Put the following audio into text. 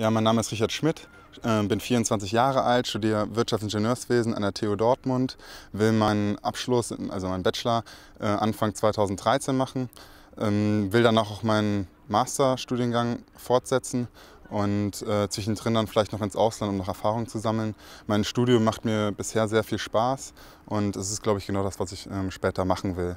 Ja, mein Name ist Richard Schmidt, ähm, bin 24 Jahre alt, studiere Wirtschaftsingenieurswesen an der TU Dortmund, will meinen Abschluss, also meinen Bachelor, äh, Anfang 2013 machen, ähm, will dann auch meinen Masterstudiengang fortsetzen und äh, zwischendrin dann vielleicht noch ins Ausland, um noch Erfahrung zu sammeln. Mein Studium macht mir bisher sehr viel Spaß und es ist, glaube ich, genau das, was ich ähm, später machen will.